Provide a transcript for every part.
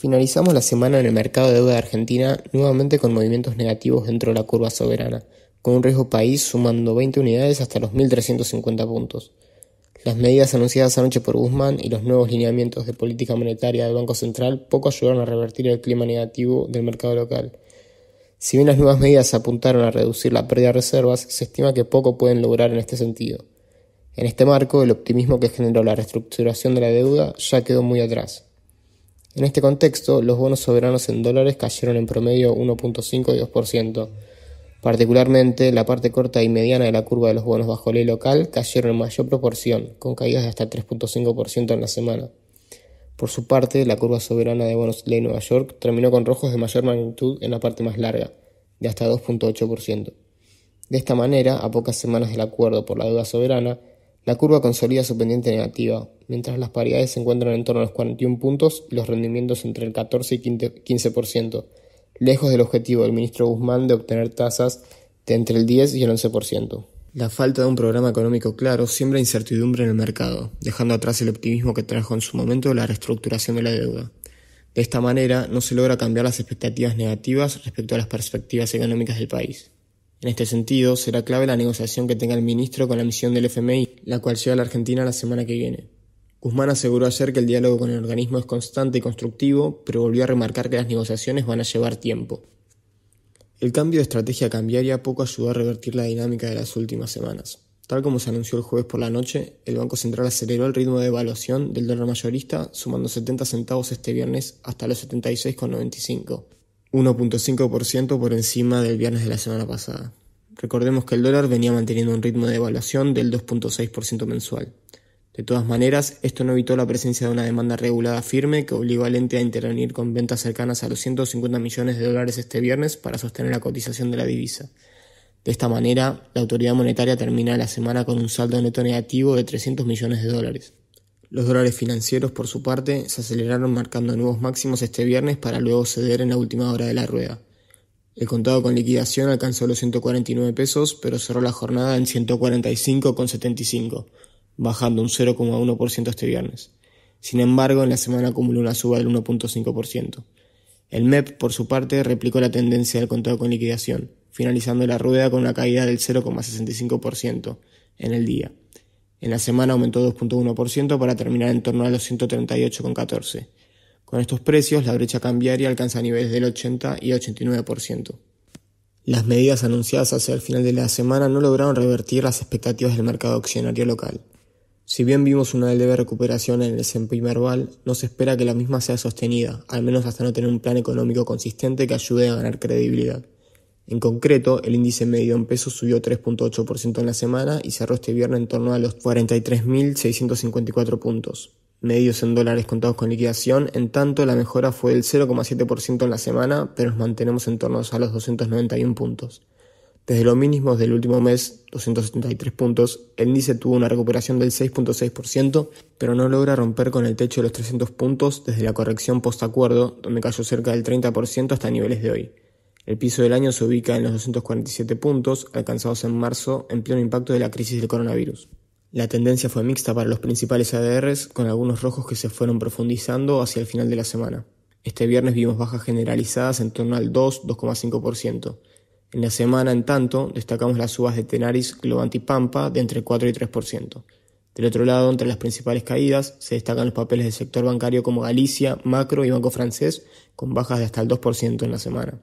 Finalizamos la semana en el mercado de deuda de Argentina nuevamente con movimientos negativos dentro de la curva soberana, con un riesgo país sumando 20 unidades hasta los 1.350 puntos. Las medidas anunciadas anoche por Guzmán y los nuevos lineamientos de política monetaria del Banco Central poco ayudaron a revertir el clima negativo del mercado local. Si bien las nuevas medidas apuntaron a reducir la pérdida de reservas, se estima que poco pueden lograr en este sentido. En este marco, el optimismo que generó la reestructuración de la deuda ya quedó muy atrás. En este contexto, los bonos soberanos en dólares cayeron en promedio 1.5 y 2%. Particularmente, la parte corta y mediana de la curva de los bonos bajo ley local cayeron en mayor proporción, con caídas de hasta 3.5% en la semana. Por su parte, la curva soberana de bonos ley Nueva York terminó con rojos de mayor magnitud en la parte más larga, de hasta 2.8%. De esta manera, a pocas semanas del acuerdo por la deuda soberana, la curva consolida su pendiente negativa, mientras las paridades se encuentran en torno a los 41 puntos y los rendimientos entre el 14 y 15%, lejos del objetivo del ministro Guzmán de obtener tasas de entre el 10 y el 11%. La falta de un programa económico claro siembra incertidumbre en el mercado, dejando atrás el optimismo que trajo en su momento la reestructuración de la deuda. De esta manera, no se logra cambiar las expectativas negativas respecto a las perspectivas económicas del país. En este sentido, será clave la negociación que tenga el ministro con la misión del FMI, la cual llega a la Argentina la semana que viene. Guzmán aseguró ayer que el diálogo con el organismo es constante y constructivo, pero volvió a remarcar que las negociaciones van a llevar tiempo. El cambio de estrategia cambiaria poco ayudó a revertir la dinámica de las últimas semanas. Tal como se anunció el jueves por la noche, el Banco Central aceleró el ritmo de evaluación del dólar mayorista, sumando 70 centavos este viernes hasta los 76,95. 1.5% por encima del viernes de la semana pasada. Recordemos que el dólar venía manteniendo un ritmo de evaluación del 2.6% mensual. De todas maneras, esto no evitó la presencia de una demanda regulada firme que obligó al ente a intervenir con ventas cercanas a los 150 millones de dólares este viernes para sostener la cotización de la divisa. De esta manera, la autoridad monetaria termina la semana con un saldo neto negativo de 300 millones de dólares. Los dólares financieros, por su parte, se aceleraron marcando nuevos máximos este viernes para luego ceder en la última hora de la rueda. El contado con liquidación alcanzó los 149 pesos, pero cerró la jornada en 145,75, bajando un 0,1% este viernes. Sin embargo, en la semana acumuló una suba del 1.5%. El MEP, por su parte, replicó la tendencia del contado con liquidación, finalizando la rueda con una caída del 0,65% en el día. En la semana aumentó 2.1% para terminar en torno a los 138,14. Con estos precios, la brecha cambiaria alcanza niveles del 80 y 89%. Las medidas anunciadas hacia el final de la semana no lograron revertir las expectativas del mercado accionario local. Si bien vimos una leve recuperación en el S&P verbal, no se espera que la misma sea sostenida, al menos hasta no tener un plan económico consistente que ayude a ganar credibilidad. En concreto, el índice medio en pesos subió 3.8% en la semana y cerró este viernes en torno a los 43.654 puntos, medios en dólares contados con liquidación, en tanto la mejora fue del 0,7% en la semana, pero nos mantenemos en torno a los 291 puntos. Desde los mínimos del último mes, 273 puntos, el índice tuvo una recuperación del 6.6%, pero no logra romper con el techo de los 300 puntos desde la corrección post-acuerdo, donde cayó cerca del 30% hasta niveles de hoy. El piso del año se ubica en los 247 puntos alcanzados en marzo en pleno impacto de la crisis del coronavirus. La tendencia fue mixta para los principales ADRs, con algunos rojos que se fueron profundizando hacia el final de la semana. Este viernes vimos bajas generalizadas en torno al 2-2,5%. En la semana, en tanto, destacamos las subas de Tenaris, Globant y Pampa de entre 4 y 3%. Del otro lado, entre las principales caídas, se destacan los papeles del sector bancario como Galicia, Macro y Banco Francés, con bajas de hasta el 2% en la semana.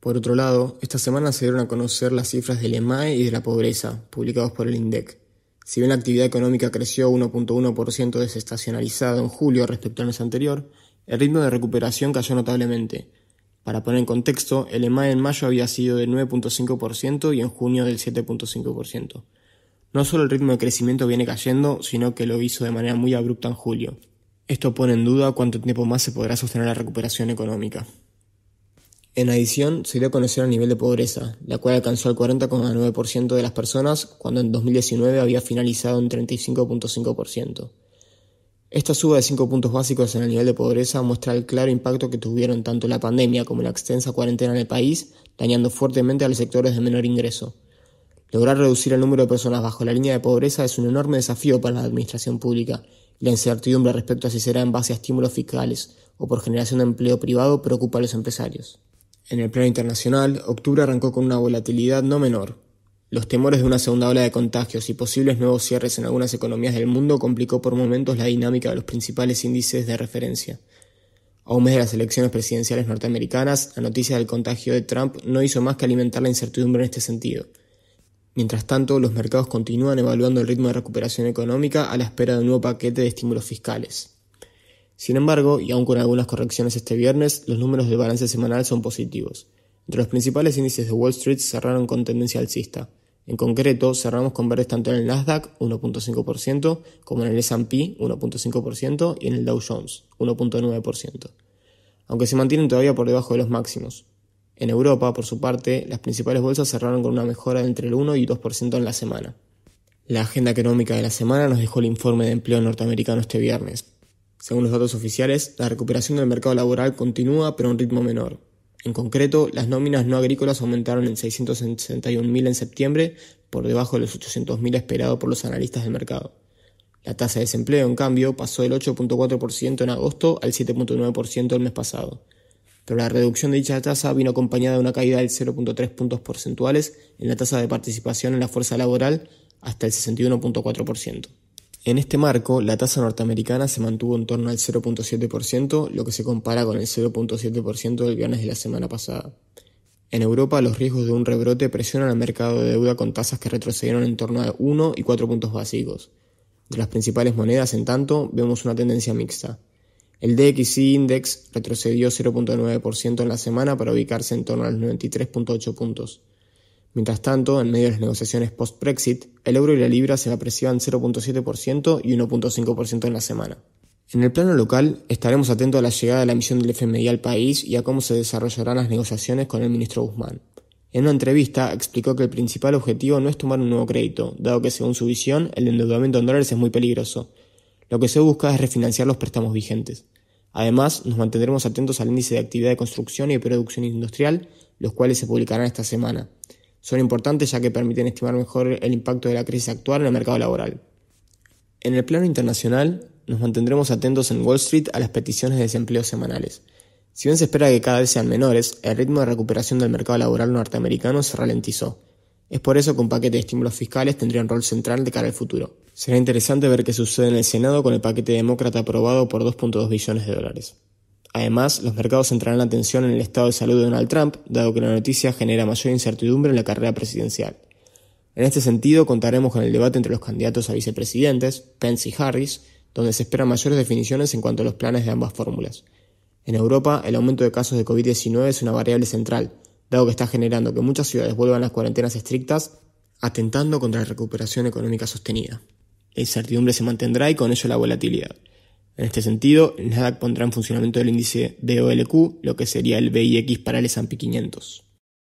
Por otro lado, esta semana se dieron a conocer las cifras del EMAE y de la pobreza, publicados por el INDEC. Si bien la actividad económica creció 1.1% desestacionalizado en julio respecto al mes anterior, el ritmo de recuperación cayó notablemente. Para poner en contexto, el EMAE en mayo había sido del 9.5% y en junio del 7.5%. No solo el ritmo de crecimiento viene cayendo, sino que lo hizo de manera muy abrupta en julio. Esto pone en duda cuánto tiempo más se podrá sostener la recuperación económica. En adición, se dio a conocer el nivel de pobreza, la cual alcanzó al 40,9% de las personas cuando en 2019 había finalizado en 35,5%. Esta suba de 5 puntos básicos en el nivel de pobreza muestra el claro impacto que tuvieron tanto la pandemia como la extensa cuarentena en el país, dañando fuertemente a los sectores de menor ingreso. Lograr reducir el número de personas bajo la línea de pobreza es un enorme desafío para la administración pública, y la incertidumbre respecto a si será en base a estímulos fiscales o por generación de empleo privado preocupa a los empresarios. En el plano internacional, octubre arrancó con una volatilidad no menor. Los temores de una segunda ola de contagios y posibles nuevos cierres en algunas economías del mundo complicó por momentos la dinámica de los principales índices de referencia. A un mes de las elecciones presidenciales norteamericanas, la noticia del contagio de Trump no hizo más que alimentar la incertidumbre en este sentido. Mientras tanto, los mercados continúan evaluando el ritmo de recuperación económica a la espera de un nuevo paquete de estímulos fiscales. Sin embargo, y aún con algunas correcciones este viernes, los números de balance semanal son positivos. Entre los principales índices de Wall Street cerraron con tendencia alcista. En concreto, cerramos con verdes tanto en el Nasdaq 1.5% como en el S&P 1.5% y en el Dow Jones 1.9%, aunque se mantienen todavía por debajo de los máximos. En Europa, por su parte, las principales bolsas cerraron con una mejora entre el 1 y 2% en la semana. La agenda económica de la semana nos dejó el informe de empleo norteamericano este viernes, según los datos oficiales, la recuperación del mercado laboral continúa pero a un ritmo menor. En concreto, las nóminas no agrícolas aumentaron en 661.000 en septiembre, por debajo de los 800.000 esperados por los analistas del mercado. La tasa de desempleo, en cambio, pasó del 8.4% en agosto al 7.9% el mes pasado. Pero la reducción de dicha tasa vino acompañada de una caída del 0.3 puntos porcentuales en la tasa de participación en la fuerza laboral hasta el 61.4%. En este marco, la tasa norteamericana se mantuvo en torno al 0.7%, lo que se compara con el 0.7% del viernes de la semana pasada. En Europa, los riesgos de un rebrote presionan al mercado de deuda con tasas que retrocedieron en torno a 1 y 4 puntos básicos. De las principales monedas, en tanto, vemos una tendencia mixta. El DXY Index retrocedió 0.9% en la semana para ubicarse en torno a los 93.8 puntos. Mientras tanto, en medio de las negociaciones post-Brexit, el euro y la libra se apreciaban 0.7% y 1.5% en la semana. En el plano local, estaremos atentos a la llegada de la misión del FMI al país y a cómo se desarrollarán las negociaciones con el ministro Guzmán. En una entrevista explicó que el principal objetivo no es tomar un nuevo crédito, dado que según su visión el endeudamiento en dólares es muy peligroso. Lo que se busca es refinanciar los préstamos vigentes. Además, nos mantendremos atentos al índice de actividad de construcción y de producción industrial, los cuales se publicarán esta semana. Son importantes ya que permiten estimar mejor el impacto de la crisis actual en el mercado laboral. En el plano internacional, nos mantendremos atentos en Wall Street a las peticiones de desempleo semanales. Si bien se espera que cada vez sean menores, el ritmo de recuperación del mercado laboral norteamericano se ralentizó. Es por eso que un paquete de estímulos fiscales tendría un rol central de cara al futuro. Será interesante ver qué sucede en el Senado con el paquete demócrata aprobado por 2.2 billones de dólares. Además, los mercados centrarán la atención en el estado de salud de Donald Trump, dado que la noticia genera mayor incertidumbre en la carrera presidencial. En este sentido, contaremos con el debate entre los candidatos a vicepresidentes, Pence y Harris, donde se esperan mayores definiciones en cuanto a los planes de ambas fórmulas. En Europa, el aumento de casos de COVID-19 es una variable central, dado que está generando que muchas ciudades vuelvan a las cuarentenas estrictas, atentando contra la recuperación económica sostenida. La incertidumbre se mantendrá y con ello la volatilidad. En este sentido, el Nasdaq pondrá en funcionamiento el índice DOLQ, lo que sería el BIX para el S&P 500.